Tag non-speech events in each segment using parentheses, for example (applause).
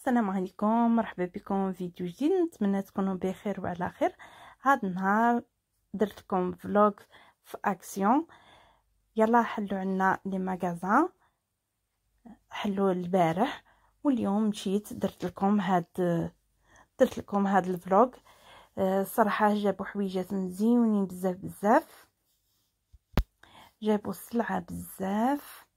السلام عليكم مرحبا بكم فيديو جديد نتمنى تكونوا بخير وعلى خير هذا النهار درت لكم فلوغ في اكسيون يلا حلوا عنا لي ماغازان حلوا البارح واليوم مشيت درت لكم هاد درت لكم هاد الفلوغ آه، صراحه جابوا حويجات مزيونين بزاف بزاف جابوا السلعه بزاف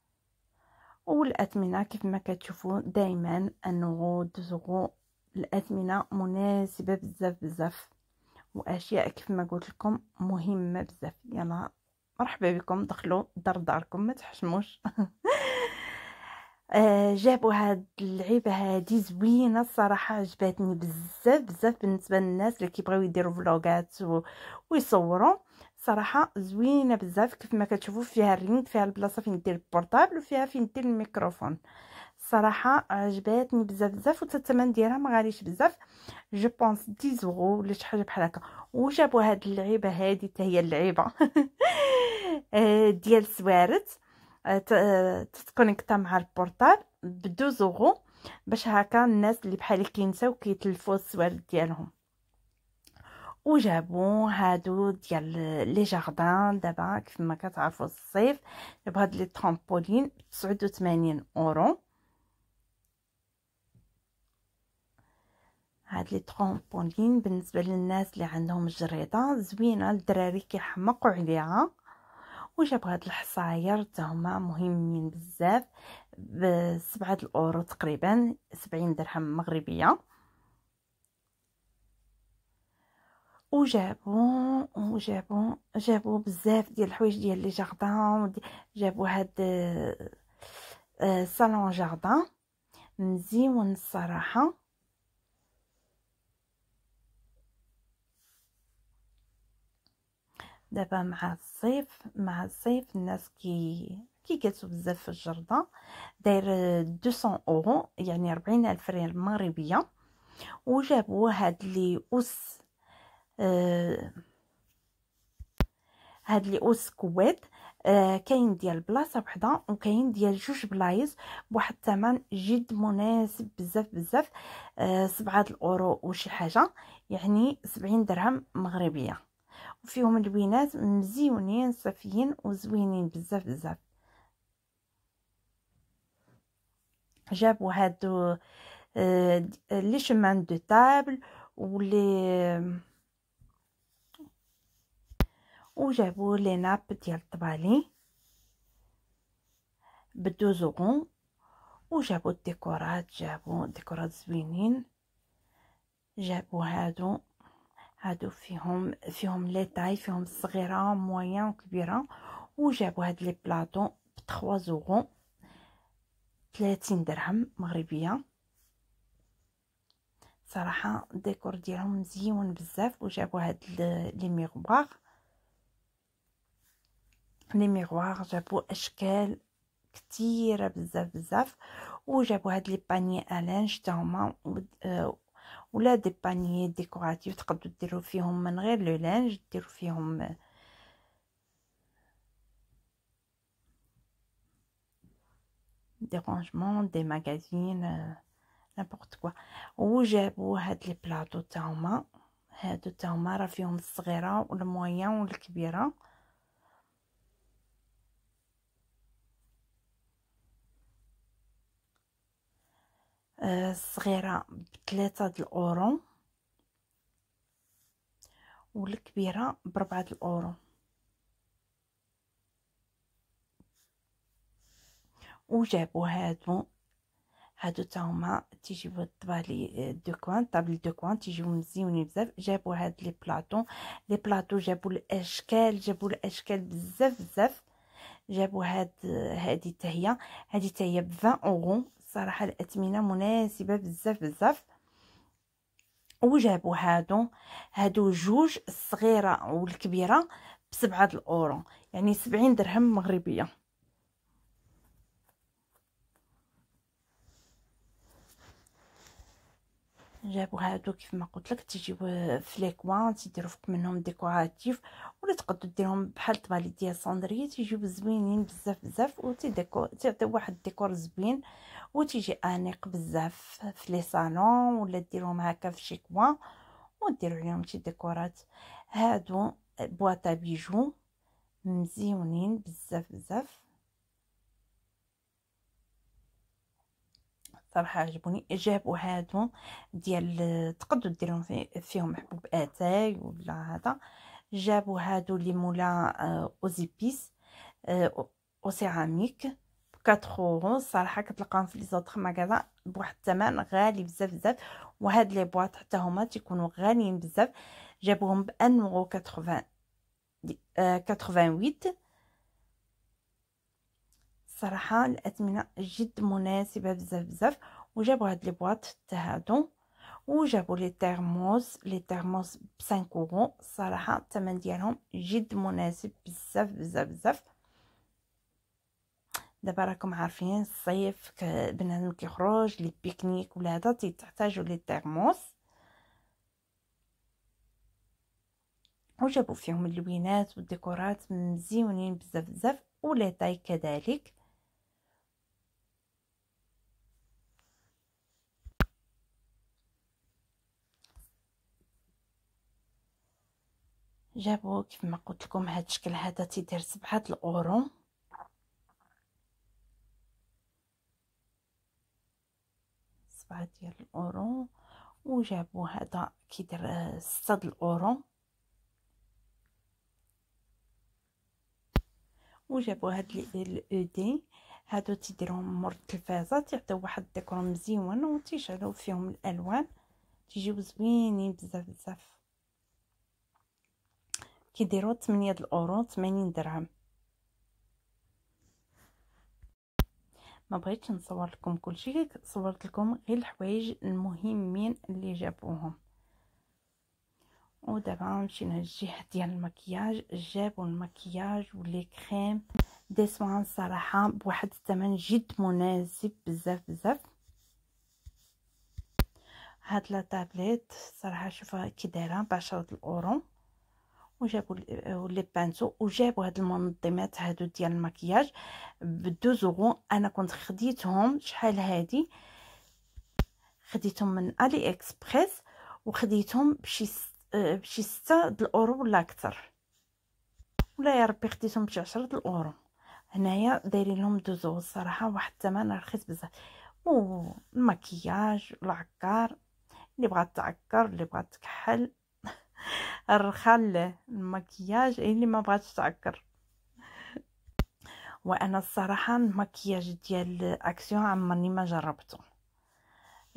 والأثمنة كيف ما كتشوفوا دائما انه دوزو الأثمنة مناسبة بزاف بزاف وأشياء كيف ما قلت لكم مهمة بزاف يلا مرحبا بكم دخلوا دار داركم ما تحشموش (laughs) آه، جابوا هاد اللعيبه هادي زوينه الصراحه عجبتني بزاف بزاف بالنسبه للناس اللي كيبغيو يديروا فلوغات و... ويصوروا صراحه زوينه بزاف كيف ما كتشوفوا فيها الرينج فيها البلاصه فين دير البورطابل وفيها فين دير الميكروفون صراحه عجباتني بزاف بزاف والثمن الثمن ديالها ما غاليش بزاف جو بونس 10 زغو ولا شي حاجه بحال هكا وجابوا هاد اللعيبه هادي حتى هي اللعيبه (laughs) آه، ديال سوارت آه، آه، تتكونيكتا مع البورطاب ب 2 باش هكا الناس اللي بحالي كينساو كيتلفوا السوارت ديالهم وجابوا هادو ديال لي جاردان دابا كيف ما كتعرفوا الصيف بهاد لي ترامبولين 89 اورو هاد لي ترامبولين بالنسبه للناس اللي عندهم جريده زوينه الدراري كيحمقوا عليها وجاب هاد الحصاير هما مهمين بزاف بسبعة الاورو تقريبا سبعين درهم مغربيه وجابوا وجابوا جابوا بزاف ديال الحوايج ديال لي جاردان جابوا هاد صالون جاردان مزيون الصراحه دابا مع الصيف مع الصيف الناس كي كي كيكاتو بزاف في الجردة داير 200 اورو يعني 40 الف ريال مغربيه وجابوا هاد لي اوس هاد لي اوس كواد آه، كاين ديال بلاصه وحده وكاين ديال جوج بلايص بواحد الثمن جد مناسب بزاف بزاف آه سبعة الاورو وشي حاجه يعني سبعين درهم مغربيه وفيهم اللوينات مزيونين صافيين وزوينين بزاف بزاف جابوا هادو آه، لي شمان دو تابل ولي وجابوا لي ناب ديال الطبالي بدوزوغون وجابوا الديكورات جابوا ديكورات زوينين جابوا هادو هادو فيهم فيهم لي تاي فيهم صغيره موين وكبيره وجابوا هاد لي بلاطو ب 3 زورو 30 درهم مغربيه صراحه الديكور ديالهم مزيون بزاف وجابوا هاد لي ميغوار les miroirs j'ai beau acheter petits rabzabzab ou j'ai beau mettre les paniers à linge dans ou là des paniers décoratifs tout déroufie hum manquer le linge déroufie hum des rangements des magazines n'importe quoi ou j'ai beau mettre les plateaux dans mon mettre dans mon rabfion plus ou le moyen ou le plus الصغيره آه، بثلاثه د الاورو والكبيره بربعه د الاورو وجابوا هادو هادو تاهما تيجيو الطبالي آه، دو كوان طابل دو كوان تيجيو مزيونين بزاف جابوا هاد لي بلاطو لي بلاطو جابوا الاشكال جابوا الاشكال بزاف بزاف جابوا هاد هادي حتى هي هادي حتى هي ب 20 اورو صراحه الاثمنه مناسبه بزاف بزاف وجابوا هادو هادو جوج الصغيره والكبيره ب 7 اورو يعني 70 درهم مغربيه جابوا هادو كيف ما قلت لك تيجيو آه، في ليكوان تيديروا فوق منهم ديكوراتيف ولا تقدروا ديرهم بحال طبالي ديال الصندريه تيجيو زوينين بزاف بزاف و تيعطي واحد الديكور زوين وتيجي انيق بزاف في لي صالون ولا ديرهم هكا في شي كوان وديروا عليهم شي ديكورات هادو آه، بواطا بيجو مزيونين بزاف بزاف صراحه عجبوني جابوا هادو ديال تقدروا ديرهم في فيهم حبوب اتاي ولا هذا جابوا هادو لي مولا آه، اوزيبيس او 4 اورو صراحه كتلقاهم في لي زوطخ ماكازا بواحد الثمن غالي بزاف بزاف وهاد لي بواط حتى هما تيكونوا غاليين بزاف جابوهم ب 80 88 صراحة الأثمنة جد مناسبة بزاف بزاف وجابوا هاد لي بواط تاع هادو وجابوا لي تيرموس لي تيرموس ب اورو الصراحه الثمن ديالهم جد مناسب بزاف بزاف بزاف دابا راكم عارفين الصيف بنادم كيخرج لي بيكنيك ولا هذا تيحتاجوا لي تيرموس وجابوا فيهم اللوينات والديكورات مزيونين بزاف بزاف ولي تاي كذلك جابو كيف ما قلت لكم هذا الشكل هذا تيدير سبعه الاورو سبعه ديال الاورو وجابو هذا كيدير سته الاورو وجابو هاد الاودي هادو تيديرهم مور التلفازه تيعطيو واحد الديكور مزيون وتيشعلو فيهم الالوان تيجيو زوينين بزاف بزاف كيديروا 8 د الاورو 80 درهم ما بغيتش نصور لكم كلشي صورت لكم غير الحوايج المهمين اللي جابوهم ودابا مشينا للجهه ديال المكياج جابوا المكياج ولي كريم دي سوان صراحه بواحد الثمن جد مناسب بزاف بزاف هاد لا تابليت صراحه شوفها كي دايره ب 10 الاورو وجابوا آه، لي بانسو وجابوا هاد المنظمات هادو ديال المكياج بدو انا كنت خديتهم شحال هادي خديتهم من الي اكسبريس وخديتهم بشي آه، بشي 6 الاورو ولا اكثر ولا يا ربي خديتهم بشي 10 الاورو هنايا دايرين لهم دوزو الصراحه واحد الثمن رخيص بزاف المكياج العكار اللي بغات تعكر اللي بغات تكحل الرخال المكياج اللي ما بغاتش تعكر وانا الصراحه المكياج ديال اكسيون عمرني ما جربته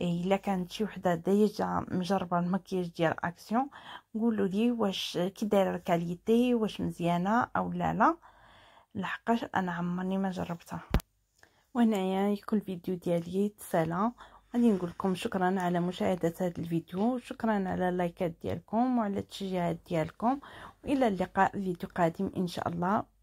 الا كانت شي وحده ديجا مجربه المكياج ديال اكسيون قولوا لي واش كي دايره الكاليتي واش مزيانه او لا لا لحقاش انا عمرني ما جربتها وهنايا يكون الفيديو ديالي تسالا غادي نقول لكم شكرا على مشاهده هذا الفيديو شكرا على اللايكات ديالكم وعلى التشجيعات ديالكم والى اللقاء فيديو قادم ان شاء الله